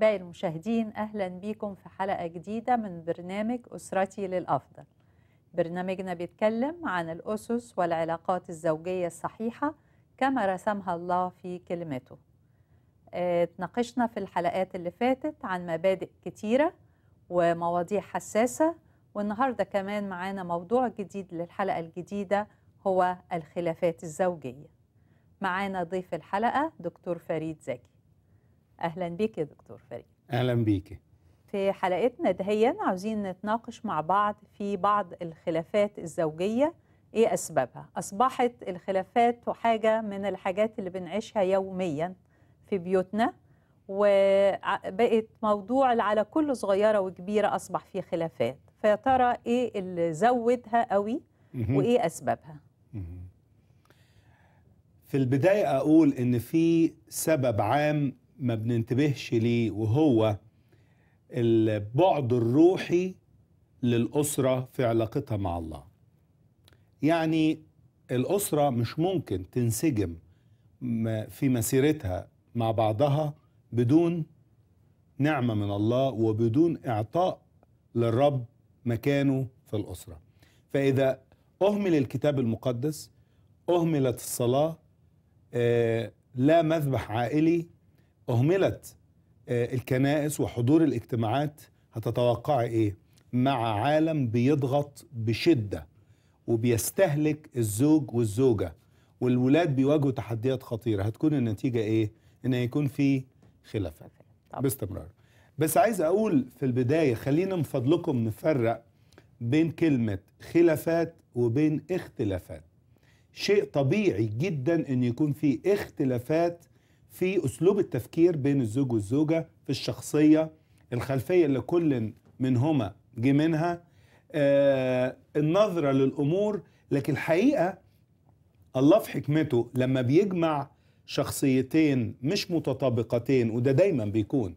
أحبائي المشاهدين أهلا بكم في حلقة جديدة من برنامج أسرتي للأفضل برنامجنا بيتكلم عن الأسس والعلاقات الزوجية الصحيحة كما رسمها الله في كلمته آه، تناقشنا في الحلقات اللي فاتت عن مبادئ كتيرة ومواضيع حساسة والنهاردة كمان معانا موضوع جديد للحلقة الجديدة هو الخلافات الزوجية معانا ضيف الحلقة دكتور فريد زكي اهلا بيك يا دكتور فريد اهلا بيك في حلقتنا دهيا عاوزين نتناقش مع بعض في بعض الخلافات الزوجيه ايه اسبابها اصبحت الخلافات حاجه من الحاجات اللي بنعيشها يوميا في بيوتنا وبقت موضوع على كل صغيره وكبيره اصبح فيه خلافات فيا ترى ايه اللي زودها قوي وايه اسبابها في البدايه اقول ان في سبب عام ما بننتبهش ليه وهو البعد الروحي للأسرة في علاقتها مع الله يعني الأسرة مش ممكن تنسجم في مسيرتها مع بعضها بدون نعمة من الله وبدون إعطاء للرب مكانه في الأسرة فإذا أهمل الكتاب المقدس أهملت الصلاة آه، لا مذبح عائلي اهملت آه، الكنائس وحضور الاجتماعات هتتوقعي ايه مع عالم بيضغط بشده وبيستهلك الزوج والزوجه والولاد بيواجهوا تحديات خطيره هتكون النتيجه ايه ان يكون في خلافات باستمرار بس عايز اقول في البدايه خلينا من فضلكم نفرق بين كلمه خلافات وبين اختلافات شيء طبيعي جدا ان يكون في اختلافات في اسلوب التفكير بين الزوج والزوجه في الشخصيه الخلفيه اللي كل منهما جه منها آه النظره للامور لكن الحقيقه الله في حكمته لما بيجمع شخصيتين مش متطابقتين وده دايما بيكون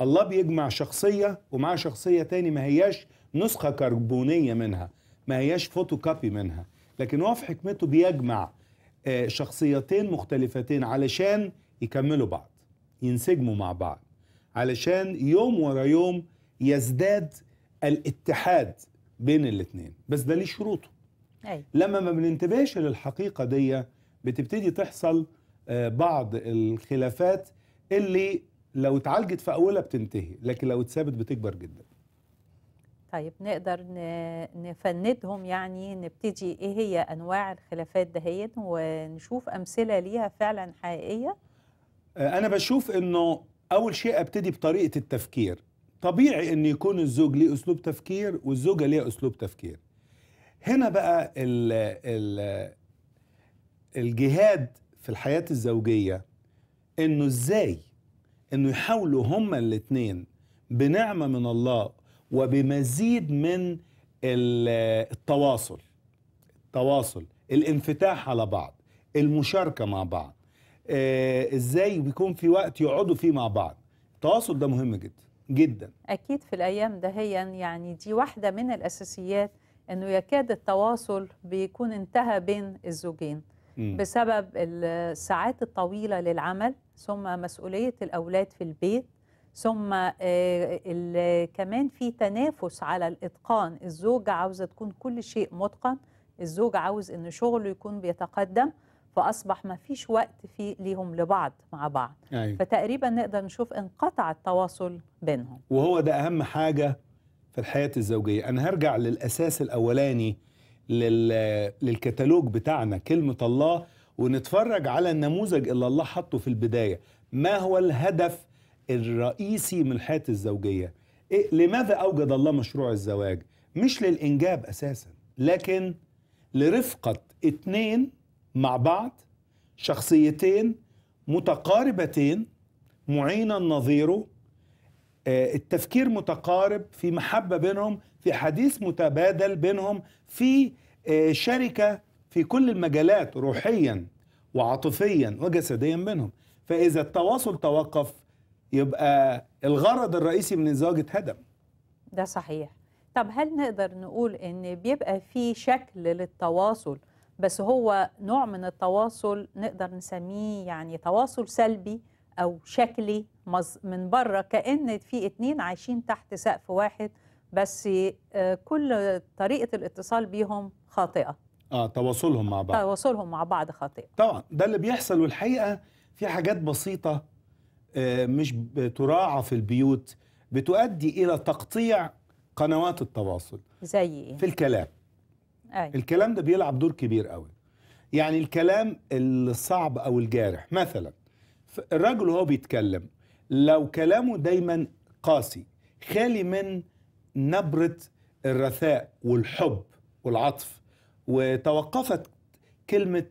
الله بيجمع شخصيه ومعاه شخصيه تاني ما هياش نسخه كربونيه منها ما هياش فوتو كابي منها لكن هو في حكمته بيجمع آه، شخصيتين مختلفتين علشان يكملوا بعض ينسجموا مع بعض علشان يوم ورا يوم يزداد الاتحاد بين الاثنين بس ده ليه شروطه أي. لما ما بننتبهش للحقيقه دي بتبتدي تحصل آه، بعض الخلافات اللي لو اتعالجت في اولها بتنتهي لكن لو اتثابت بتكبر جدا طيب نقدر نفندهم يعني نبتدي ايه هي انواع الخلافات دهيت ونشوف امثله ليها فعلا حقيقيه آه، انا بشوف انه اول شيء ابتدي بطريقه التفكير طبيعي ان يكون الزوج ليه اسلوب تفكير والزوجه ليها اسلوب تفكير هنا بقى الـ الـ الجهاد في الحياه الزوجيه انه ازاي انه يحاولوا هما الاثنين بنعمه من الله وبمزيد من التواصل التواصل الانفتاح على بعض المشاركه مع بعض آه، ازاي بيكون في وقت يقعدوا فيه مع بعض التواصل ده مهم جدا جدا اكيد في الايام ده هي يعني دي واحده من الاساسيات انه يكاد التواصل بيكون انتهى بين الزوجين م. بسبب الساعات الطويله للعمل ثم مسؤوليه الاولاد في البيت ثم آه، كمان في تنافس على الاتقان الزوجه عاوزه تكون كل شيء متقن الزوج عاوز ان شغله يكون بيتقدم فاصبح ما فيش وقت في ليهم لبعض مع بعض أيوة. فتقريبا نقدر نشوف انقطع التواصل بينهم وهو ده اهم حاجه في الحياه الزوجيه انا هرجع للاساس الاولاني لل... للكتالوج بتاعنا كلمه الله ونتفرج على النموذج اللي الله حطه في البدايه ما هو الهدف الرئيسي من الحياه الزوجيه إيه لماذا اوجد الله مشروع الزواج مش للانجاب اساسا لكن لرفقه اتنين مع بعض شخصيتين متقاربتين معينا نظيره آه، التفكير متقارب في محبة بينهم في حديث متبادل بينهم في آه، شركة في كل المجالات روحيا وعاطفيا وجسديا بينهم فإذا التواصل توقف يبقى الغرض الرئيسي من الزواج اتهدم ده صحيح طب هل نقدر نقول ان بيبقى في شكل للتواصل بس هو نوع من التواصل نقدر نسميه يعني تواصل سلبي او شكلي من بره كان في اتنين عايشين تحت سقف واحد بس آه، كل طريقه الاتصال بيهم خاطئه اه تواصلهم مع بعض تواصلهم مع بعض خاطئ طبعا ده اللي بيحصل والحقيقه في حاجات بسيطه آه، مش بتراعى في البيوت بتؤدي الى تقطيع قنوات التواصل زي ايه في الكلام أي. الكلام ده بيلعب دور كبير قوي يعني الكلام الصعب او الجارح مثلا الراجل وهو بيتكلم لو كلامه دايما قاسي خالي من نبره الرثاء والحب والعطف وتوقفت كلمه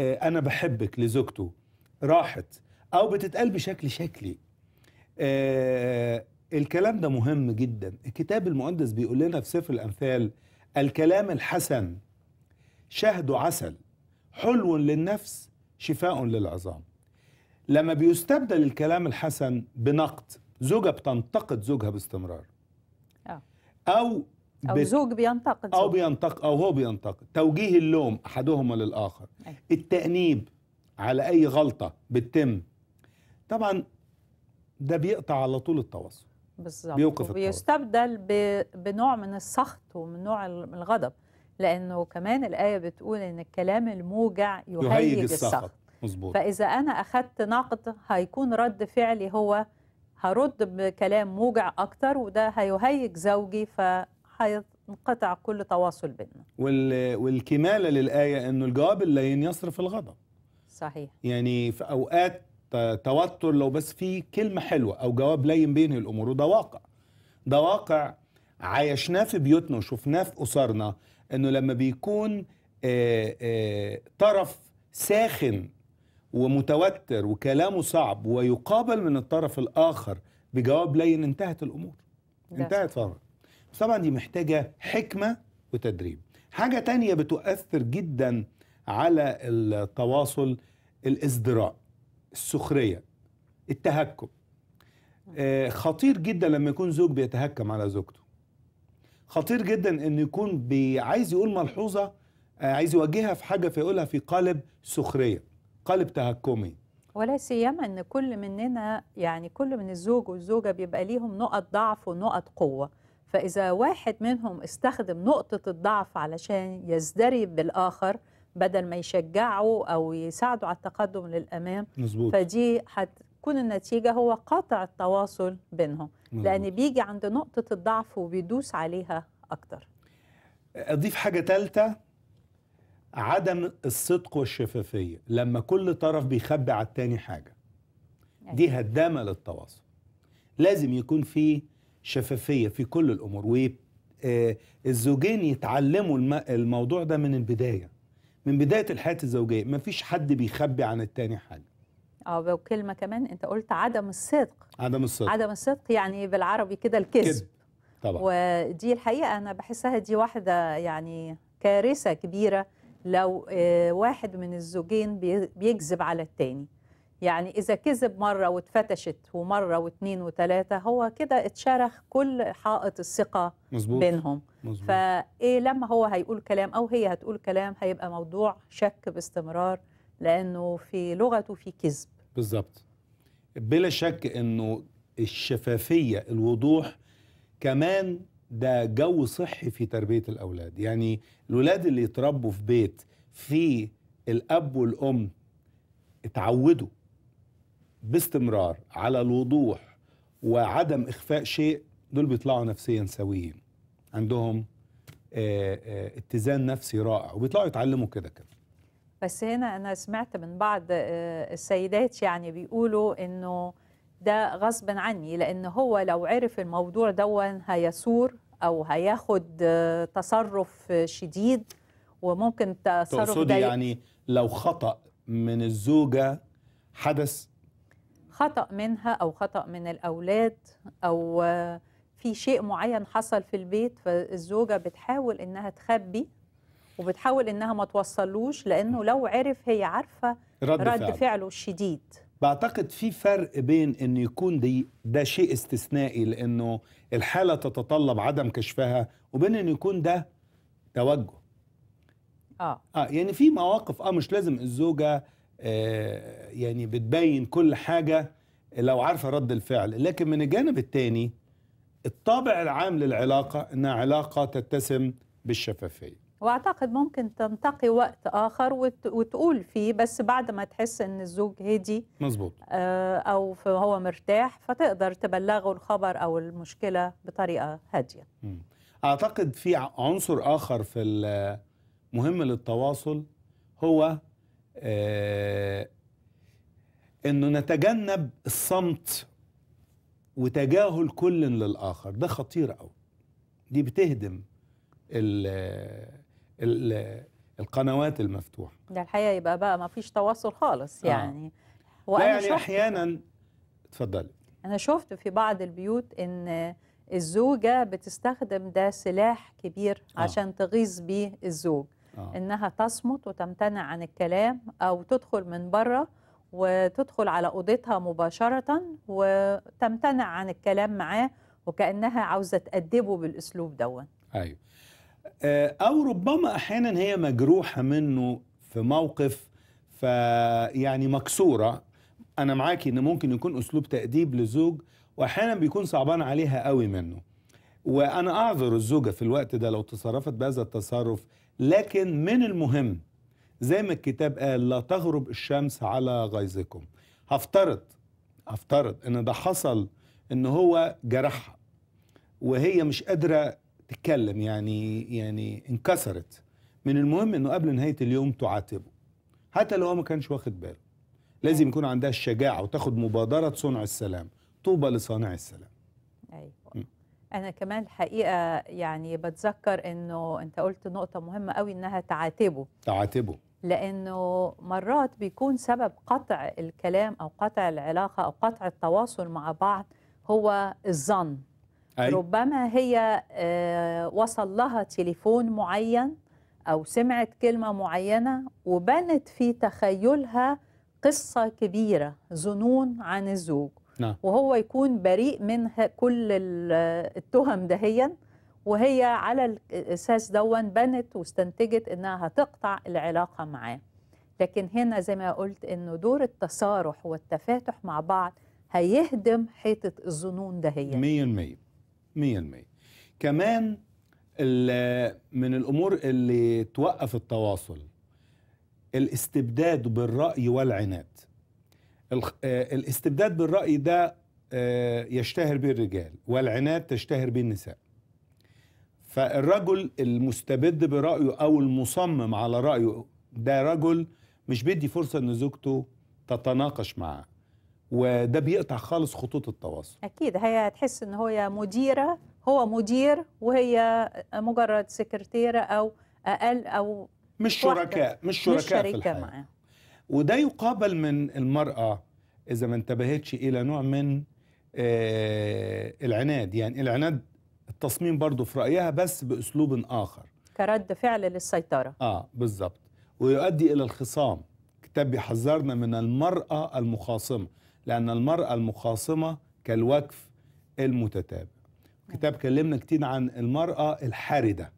آه، انا بحبك لزوجته راحت او بتتقال بشكل شكلي آه، الكلام ده مهم جدا الكتاب المقدس بيقول لنا في سفر الامثال الكلام الحسن شهد عسل حلو للنفس شفاء للعظام لما بيستبدل الكلام الحسن بنقد زوجة بتنتقد زوجها باستمرار آه. أو أو, بت... أو زوج بينتقد أو بينتقد أو هو بينتقد توجيه اللوم أحدهما للآخر أي. التأنيب على أي غلطة بتتم طبعا ده بيقطع على طول التواصل بالظبط بيوقف وبيستبدل بنوع من السخط ومن نوع الغضب لانه كمان الايه بتقول ان الكلام الموجع يهيج, يهيج السخط مظبوط فاذا انا اخذت نقد هيكون رد فعلي هو هرد بكلام موجع اكتر وده هيهيج زوجي فهينقطع كل تواصل بيننا وال... والكماله للايه انه الجواب اللين يصرف الغضب صحيح يعني في اوقات توتر لو بس في كلمه حلوه او جواب لين بين الامور وده واقع ده واقع عايشناه في بيوتنا وشفناه في اسرنا انه لما بيكون آآ آه، آآ آه، طرف ساخن ومتوتر وكلامه صعب ويقابل من الطرف الاخر بجواب لين انتهت الامور ده. انتهت فرق بس طبعا دي محتاجه حكمه وتدريب حاجه تانية بتؤثر جدا على التواصل الازدراء السخريه التهكم آه، خطير جدا لما يكون زوج بيتهكم على زوجته خطير جدا ان يكون عايز يقول ملحوظه آه، عايز يواجهها في حاجه فيقولها في قالب سخريه قالب تهكمي ولا سيما ان كل مننا يعني كل من الزوج والزوجه بيبقى ليهم نقط ضعف ونقط قوه فاذا واحد منهم استخدم نقطه الضعف علشان يزدري بالاخر بدل ما يشجعوا او يساعدوا على التقدم للامام مزبوط. فدي هتكون النتيجه هو قاطع التواصل بينهم مزبوط. لان بيجي عند نقطه الضعف وبيدوس عليها اكتر اضيف حاجه ثالثه عدم الصدق والشفافيه لما كل طرف بيخبي على التاني حاجه دي هدامه للتواصل لازم يكون في شفافيه في كل الامور والزوجين آه، يتعلموا الموضوع ده من البدايه من بدايه الحياه الزوجيه ما فيش حد بيخبي عن التاني حاجه اه وكلمه كمان انت قلت عدم الصدق عدم الصدق عدم الصدق يعني بالعربي كده الكذب كده. طبعا ودي الحقيقه انا بحسها دي واحده يعني كارثه كبيره لو آه، واحد من الزوجين بيكذب على التاني يعني إذا كذب مرة واتفتشت ومرة واثنين وثلاثة هو كده اتشرخ كل حائط الثقة مزبوط. بينهم مزبوط. فإيه لما هو هيقول كلام أو هي هتقول كلام هيبقى موضوع شك باستمرار لأنه في لغته في كذب بالظبط بلا شك أنه الشفافية الوضوح كمان ده جو صحي في تربية الأولاد يعني الولاد اللي يتربوا في بيت في الأب والأم اتعودوا باستمرار على الوضوح وعدم اخفاء شيء دول بيطلعوا نفسيا سويين عندهم آه، آه، اتزان نفسي رائع وبيطلعوا يتعلموا كده كده بس هنا انا سمعت من بعض آه، السيدات يعني بيقولوا انه ده غصب عني لان هو لو عرف الموضوع دون هيثور او هياخد تصرف شديد وممكن التصرف ده يعني لو خطأ من الزوجة حدث خطأ منها أو خطأ من الأولاد أو في شيء معين حصل في البيت فالزوجة بتحاول إنها تخبي وبتحاول إنها ما توصلوش لأنه لو عرف هي عارفة رد, رد فعل. فعله الشديد بعتقد في فرق بين أن يكون دي ده شيء استثنائي لأنه الحالة تتطلب عدم كشفها وبين أن يكون ده توجه آه. آه يعني في مواقف آه مش لازم الزوجة آه، يعني بتبين كل حاجة لو عارفة رد الفعل لكن من الجانب الثاني الطابع العام للعلاقة أنها علاقة تتسم بالشفافية واعتقد ممكن تنتقي وقت اخر وتقول فيه بس بعد ما تحس ان الزوج هدي مظبوط آه، او هو مرتاح فتقدر تبلغه الخبر او المشكله بطريقه هاديه اعتقد في عنصر اخر في مهم للتواصل هو آه، انه نتجنب الصمت وتجاهل كل للاخر ده خطير قوي دي بتهدم ال ال القنوات المفتوحه ده الحقيقه يبقى بقى ما فيش تواصل خالص آه. يعني آه. وانا يعني احيانا اتفضلي انا شفت في بعض البيوت ان الزوجه بتستخدم ده سلاح كبير آه. عشان تغيظ بيه الزوج آه. انها تصمت وتمتنع عن الكلام او تدخل من بره وتدخل على اوضتها مباشره وتمتنع عن الكلام معاه وكانها عاوزه تادبه بالاسلوب دون ايوه آه، او ربما احيانا هي مجروحه منه في موقف فيعني مكسوره انا معاكي ان ممكن يكون اسلوب تاديب للزوج واحيانا بيكون صعبان عليها قوي منه وانا اعذر الزوجه في الوقت ده لو تصرفت بهذا التصرف لكن من المهم زي ما الكتاب قال لا تغرب الشمس على غيظكم هفترض هفترض ان ده حصل ان هو جرحها وهي مش قادره تتكلم يعني يعني انكسرت من المهم انه قبل نهايه اليوم تعاتبه حتى لو هو ما كانش واخد باله لازم يكون عندها الشجاعه وتاخد مبادره صنع السلام طوبى لصانع السلام انا كمان الحقيقه يعني بتذكر انه انت قلت نقطه مهمه قوي انها تعاتبه تعاتبه لانه مرات بيكون سبب قطع الكلام او قطع العلاقه او قطع التواصل مع بعض هو الظن أي. ربما هي آه، وصل لها تليفون معين او سمعت كلمه معينه وبنت في تخيلها قصه كبيره ظنون عن الزوج نعم. وهو يكون بريء من كل التهم دهيا وهي على الاساس دون بنت واستنتجت انها هتقطع العلاقه معاه لكن هنا زي ما قلت انه دور التصارح والتفاتح مع بعض هيهدم حيطه الظنون دهيا 100% 100% كمان من الامور اللي توقف التواصل الاستبداد بالراي والعناد آه، الاستبداد بالرأي ده آه، يشتهر به الرجال والعناد تشتهر به النساء فالرجل المستبد برأيه أو المصمم على رأيه ده رجل مش بيدي فرصة إن زوجته تتناقش معاه وده بيقطع خالص خطوط التواصل أكيد هي تحس إن هي مديرة هو مدير وهي مجرد سكرتيرة أو أقل أو مش شركاء مش شركاء في الحياة معاه. وده يقابل من المرأة إذا ما انتبهتش إلى نوع من آه، العناد يعني العناد التصميم برضه في رأيها بس بأسلوب آخر كرد فعل للسيطرة آه بالظبط ويؤدي إلى الخصام كتاب بيحذرنا من المرأة المخاصمة لأن المرأة المخاصمة كالوقف المتتابع كتاب نعم. كلمنا كتير عن المرأة الحاردة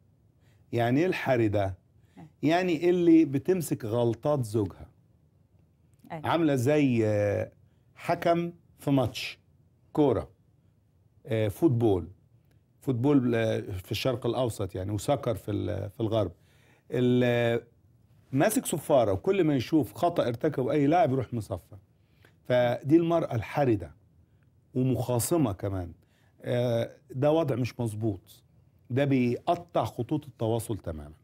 يعني إيه الحاردة؟ نعم. يعني اللي بتمسك غلطات زوجها أيه. عامله زي آه، حكم في ماتش كوره آه، فوتبول فوتبول آه، في الشرق الاوسط يعني وسكر في في الغرب ماسك صفاره وكل ما يشوف خطا ارتكبه اي لاعب يروح مصفى فدي المراه الحارده ومخاصمه كمان ده وضع مش مظبوط ده بيقطع خطوط التواصل تماما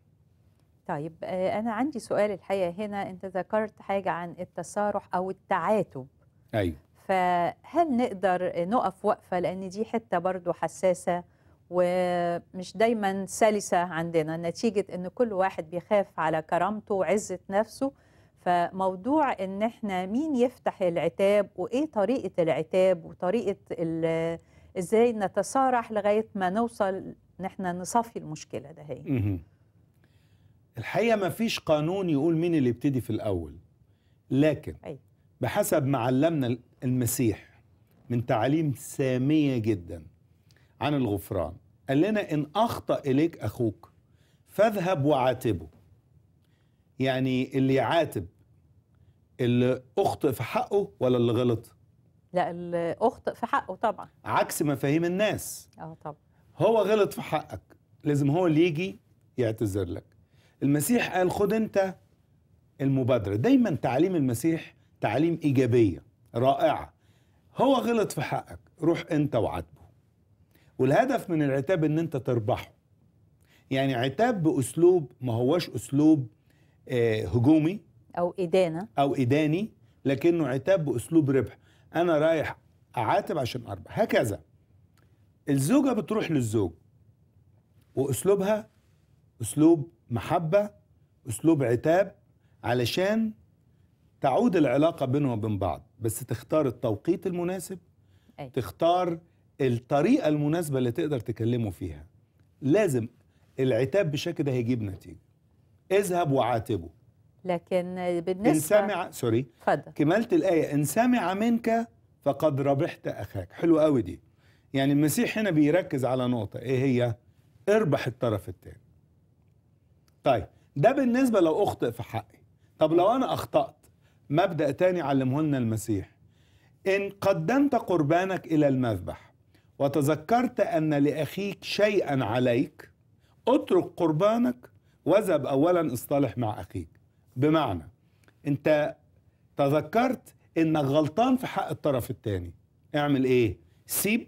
طيب آه، انا عندي سؤال الحقيقه هنا انت ذكرت حاجه عن التصارح او التعاتب ايوه فهل نقدر نقف وقفه لان دي حته برضو حساسه ومش دايما سلسه عندنا نتيجه ان كل واحد بيخاف على كرامته وعزه نفسه فموضوع ان احنا مين يفتح العتاب وايه طريقه العتاب وطريقه ازاي نتصارح لغايه ما نوصل ان احنا نصفي المشكله ده هي الحقيقه ما فيش قانون يقول مين اللي يبتدي في الاول لكن أيوة. بحسب ما علمنا المسيح من تعاليم ساميه جدا عن الغفران قال لنا ان اخطا اليك اخوك فاذهب وعاتبه يعني اللي يعاتب اللي اخطئ في حقه ولا اللي غلط لا اللي اخطئ في حقه طبعا عكس مفاهيم الناس اه طبعا هو غلط في حقك لازم هو اللي يجي يعتذر لك المسيح قال خد انت المبادرة دايما تعليم المسيح تعليم إيجابية رائعة هو غلط في حقك روح انت وعاتبه والهدف من العتاب ان انت تربحه يعني عتاب بأسلوب ما هوش أسلوب آه، هجومي أو إدانة أو إداني لكنه عتاب بأسلوب ربح أنا رايح أعاتب عشان أربح هكذا الزوجة بتروح للزوج وأسلوبها أسلوب محبه اسلوب عتاب علشان تعود العلاقه بينه وبين بعض بس تختار التوقيت المناسب أي. أيوة. تختار الطريقه المناسبه اللي تقدر تكلمه فيها لازم العتاب بشكل ده هيجيب نتيجه اذهب وعاتبه لكن بالنسبه ان سمع سوري فضل. كمالة الايه ان سمع منك فقد ربحت اخاك حلو قوي دي يعني المسيح هنا بيركز على نقطه ايه هي اربح الطرف الثاني طيب ده بالنسبه لو اخطئ في حقي طب لو انا اخطات مبدا تاني علمه لنا المسيح ان قدمت قربانك الى المذبح وتذكرت ان لاخيك شيئا عليك اترك قربانك وذهب اولا اصطلح مع اخيك بمعنى انت تذكرت انك غلطان في حق الطرف الثاني اعمل ايه سيب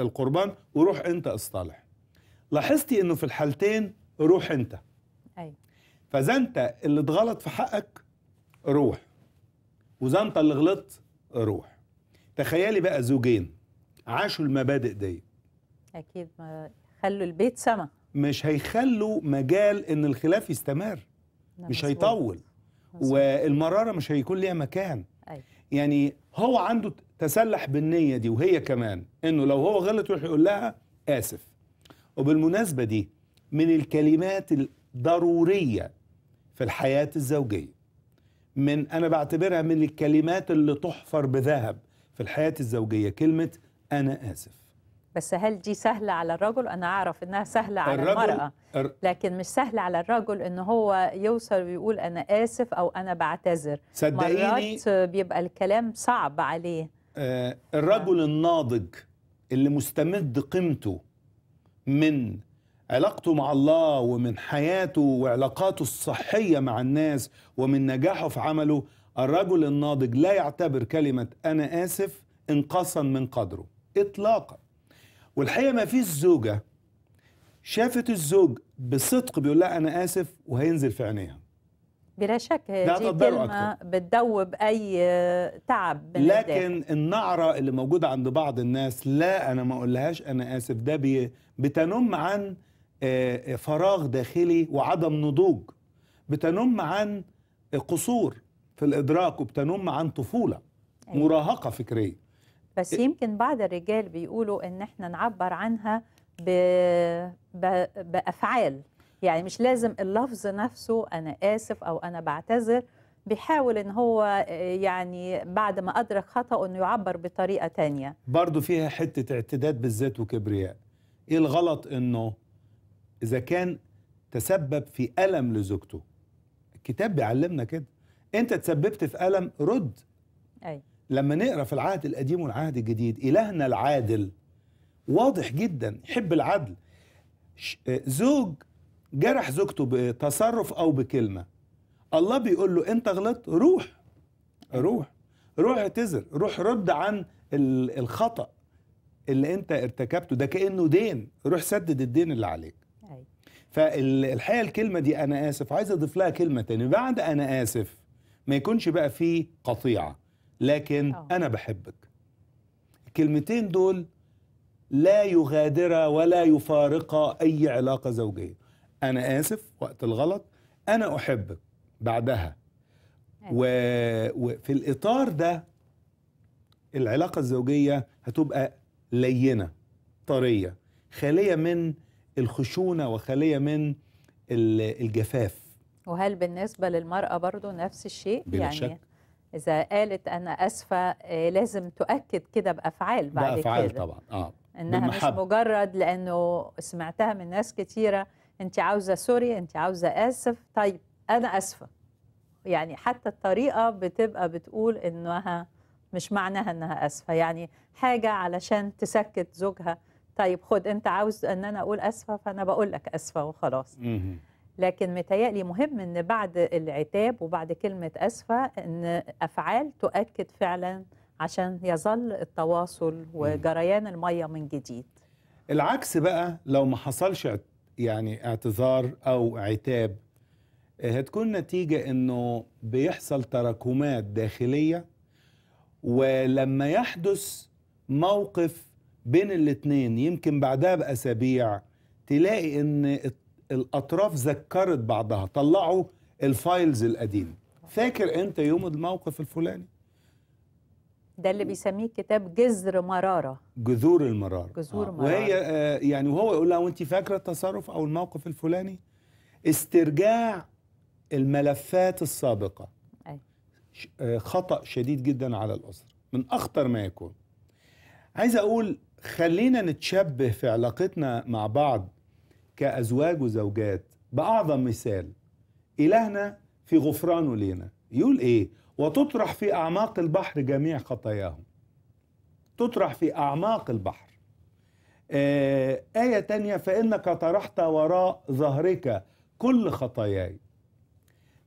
القربان وروح انت اصطلح لاحظتي انه في الحالتين روح انت ايوه فاذا انت اللي اتغلط في حقك روح واذا انت اللي غلطت روح تخيلي بقى زوجين عاشوا المبادئ دي اكيد ما خلوا البيت سما مش هيخلوا مجال ان الخلاف يستمر مش هيطول والمراره مش هيكون ليها مكان أي. يعني هو عنده تسلح بالنيه دي وهي كمان انه لو هو غلط يروح يقول لها اسف وبالمناسبه دي من الكلمات ضروريه في الحياه الزوجيه من انا بعتبرها من الكلمات اللي تحفر بذهب في الحياه الزوجيه كلمه انا اسف بس هل دي سهلة على الرجل؟ أنا أعرف إنها سهلة على المرأة لكن مش سهلة على الرجل إن هو يوصل ويقول أنا آسف أو أنا بعتذر صدقيني مرات بيبقى الكلام صعب عليه آه الرجل آه. الناضج اللي مستمد قيمته من علاقته مع الله ومن حياته وعلاقاته الصحية مع الناس ومن نجاحه في عمله الرجل الناضج لا يعتبر كلمة أنا آسف انقاصا من قدره إطلاقا والحقيقة ما فيش زوجة شافت الزوج بصدق بيقول لها أنا آسف وهينزل في عينيها بلا شك دي كلمة أكثر. بتدوب أي تعب لكن الداخل. النعرة اللي موجودة عند بعض الناس لا أنا ما أقولهاش أنا آسف ده بتنم عن آه، آه، فراغ داخلي وعدم نضوج بتنم عن قصور في الادراك وبتنم عن طفوله أيوة. مراهقه فكريه بس إيه؟ يمكن بعض الرجال بيقولوا ان احنا نعبر عنها ب... ب... بافعال يعني مش لازم اللفظ نفسه انا اسف او انا بعتذر بيحاول ان هو آه، يعني بعد ما ادرك خطأه انه يعبر بطريقه تانية برضه فيها حته اعتداد بالذات وكبرياء ايه الغلط انه إذا كان تسبب في ألم لزوجته الكتاب بيعلمنا كده أنت تسببت في ألم رد أي. لما نقرأ في العهد القديم والعهد الجديد إلهنا العادل واضح جدا يحب العدل زوج جرح زوجته بتصرف أو بكلمة الله بيقول له أنت غلطت روح روح روح اعتذر روح رد عن الخطأ اللي انت ارتكبته ده كأنه دين روح سدد الدين اللي عليك فالحقيقه الكلمه دي انا اسف عايز اضيف لها كلمه تاني بعد انا اسف ما يكونش بقى فيه قطيعه لكن أوه. انا بحبك الكلمتين دول لا يغادر ولا يفارق اي علاقه زوجيه انا اسف وقت الغلط انا احبك بعدها وفي الاطار ده العلاقه الزوجيه هتبقى لينه طريه خاليه من الخشونة وخالية من الجفاف وهل بالنسبة للمرأة برضو نفس الشيء؟ بلا يعني شك. إذا قالت أنا أسفة آه، لازم تؤكد كده بأفعال بعد بأفعال كده طبعا آه. إنها بالمحب. مش مجرد لأنه سمعتها من ناس كتيرة أنت عاوزة سوري أنت عاوزة آسف طيب أنا آسفة يعني حتى الطريقة بتبقى بتقول إنها مش معناها إنها آسفة يعني حاجة علشان تسكت زوجها طيب خد انت عاوز ان انا اقول اسفه فانا بقول لك اسفه وخلاص لكن متهيألي مهم ان بعد العتاب وبعد كلمه اسفه ان افعال تؤكد فعلا عشان يظل التواصل وجريان الميه من جديد العكس بقى لو ما حصلش يعني اعتذار او عتاب هتكون نتيجه انه بيحصل تراكمات داخليه ولما يحدث موقف بين الاثنين يمكن بعدها بأسابيع تلاقي إن الأطراف ذكرت بعضها طلعوا الفايلز القديمة فاكر أنت يوم الموقف الفلاني ده اللي بيسميه كتاب جذر مرارة جذور المرارة جذور آه. مرارة وهي آه يعني وهو يقول لها وانت فاكرة التصرف أو الموقف الفلاني استرجاع الملفات السابقة آه خطأ شديد جدا على الأسرة من أخطر ما يكون عايز أقول خلينا نتشبه في علاقتنا مع بعض كأزواج وزوجات بأعظم مثال إلهنا في غفرانه لينا يقول إيه وتطرح في أعماق البحر جميع خطاياهم تطرح في أعماق البحر آه، آية تانية فإنك طرحت وراء ظهرك كل خطاياي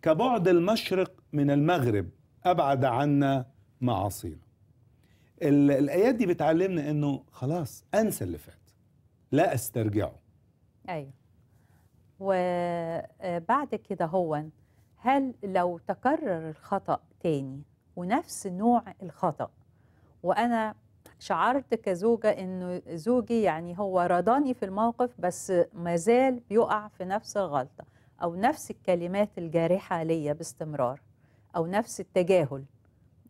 كبعد المشرق من المغرب أبعد عنا معاصينا الايات دي بتعلمنا انه خلاص انسى اللي فات لا استرجعه ايوه وبعد آه، كده هو هل لو تكرر الخطا تاني ونفس نوع الخطا وانا شعرت كزوجه انه زوجي يعني هو رضاني في الموقف بس ما زال بيقع في نفس الغلطه او نفس الكلمات الجارحه ليا باستمرار او نفس التجاهل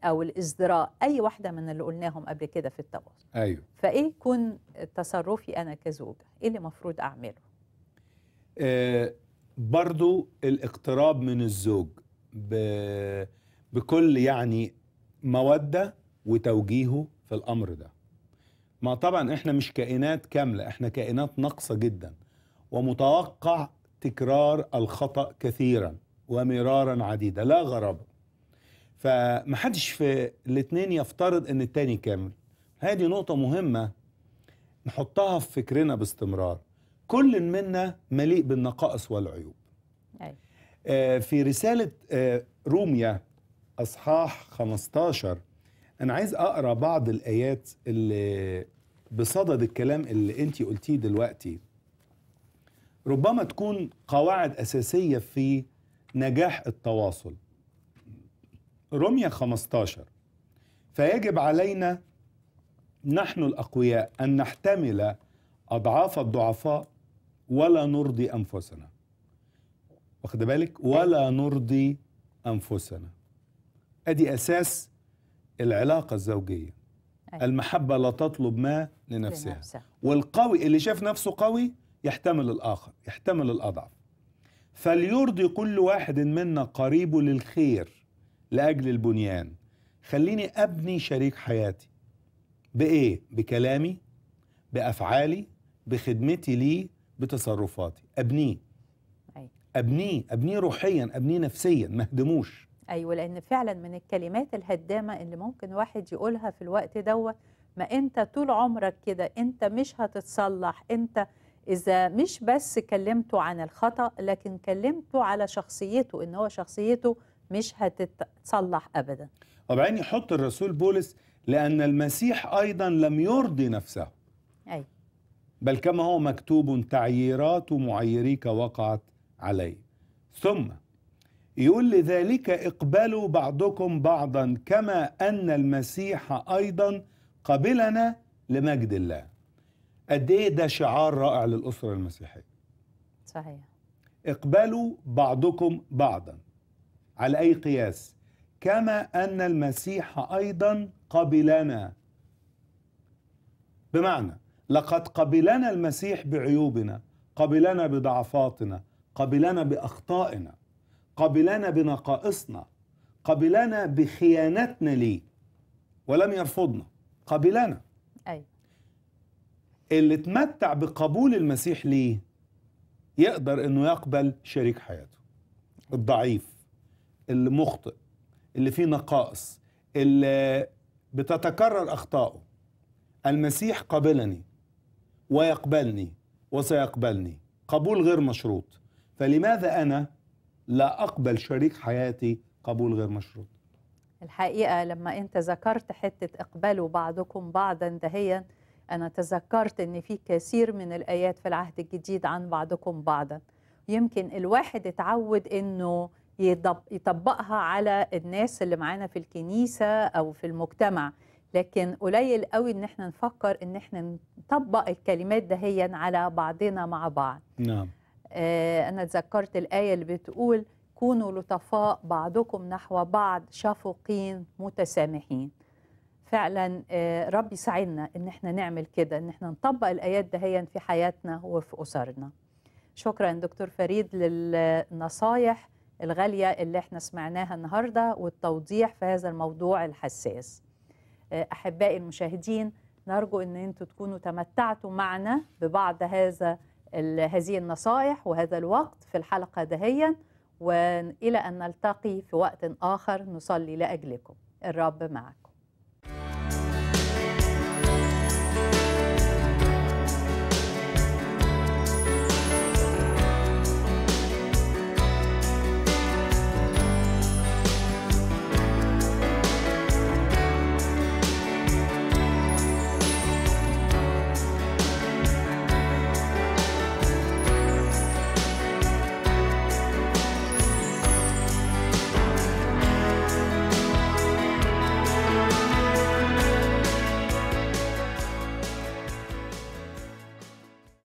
او الازدراء اي واحده من اللي قلناهم قبل كده في التواصل ايوه فايه يكون تصرفي انا كزوجه ايه اللي المفروض اعمله آه برضو الاقتراب من الزوج بكل يعني موده وتوجيهه في الامر ده ما طبعا احنا مش كائنات كامله احنا كائنات ناقصه جدا ومتوقع تكرار الخطا كثيرا ومرارا عديده لا غرابه فمحدش في الاثنين يفترض ان التاني كامل هذه نقطة مهمة نحطها في فكرنا باستمرار كل منا مليء بالنقائص والعيوب أي. آه، في رسالة آه، روميا أصحاح 15 أنا عايز أقرأ بعض الآيات اللي بصدد الكلام اللي أنت قلتيه دلوقتي ربما تكون قواعد أساسية في نجاح التواصل رمية 15 فيجب علينا نحن الأقوياء أن نحتمل أضعاف الضعفاء ولا نرضي أنفسنا واخد بالك ولا نرضي أنفسنا أدي أساس العلاقة الزوجية أيوة. المحبة لا تطلب ما لنفسها لنفسه. والقوي اللي شاف نفسه قوي يحتمل الآخر يحتمل الأضعف فليرضي كل واحد منا قريبه للخير لاجل البنيان خليني ابني شريك حياتي بايه بكلامي بافعالي بخدمتي ليه بتصرفاتي ابنيه أيوة. ابنيه ابنيه روحيا ابنيه نفسيا ما اهدموش ايوه لان فعلا من الكلمات الهدامه اللي ممكن واحد يقولها في الوقت دوت ما انت طول عمرك كده انت مش هتتصلح انت اذا مش بس كلمته عن الخطا لكن كلمته على شخصيته ان هو شخصيته مش هتتصلح ابدا طبعا يحط الرسول بولس لان المسيح ايضا لم يرضي نفسه اي بل كما هو مكتوب تعييرات معيريك وقعت عليه ثم يقول لذلك اقبلوا بعضكم بعضا كما ان المسيح ايضا قبلنا لمجد الله قد ايه ده شعار رائع للاسره المسيحيه صحيح اقبلوا بعضكم بعضا على أي قياس كما أن المسيح أيضا قبلنا بمعنى لقد قبلنا المسيح بعيوبنا قبلنا بضعفاتنا قبلنا بأخطائنا قبلنا بنقائصنا قبلنا بخيانتنا ليه ولم يرفضنا قبلنا أي. اللي تمتع بقبول المسيح ليه يقدر انه يقبل شريك حياته الضعيف اللي مخطئ اللي فيه نقائص اللي بتتكرر اخطائه المسيح قبلني ويقبلني وسيقبلني قبول غير مشروط فلماذا انا لا اقبل شريك حياتي قبول غير مشروط الحقيقه لما انت ذكرت حته اقبلوا بعضكم بعضا دهيا انا تذكرت ان في كثير من الايات في العهد الجديد عن بعضكم بعضا يمكن الواحد اتعود انه يطبقها على الناس اللي معانا في الكنيسة أو في المجتمع لكن قليل قوي ان احنا نفكر ان احنا نطبق الكلمات دهيا على بعضنا مع بعض نعم آه انا تذكرت الايه اللي بتقول كونوا لطفاء بعضكم نحو بعض شفوقين متسامحين فعلا آه رب يساعدنا ان احنا نعمل كده ان احنا نطبق الايات دهيا في حياتنا وفي اسرنا شكرا دكتور فريد للنصايح الغالية اللي احنا سمعناها النهاردة والتوضيح في هذا الموضوع الحساس آه، أحبائي المشاهدين نرجو أن أنتم تكونوا تمتعتوا معنا ببعض هذا هذه النصائح وهذا الوقت في الحلقة دهيا وإلى أن نلتقي في وقت آخر نصلي لأجلكم الرب معك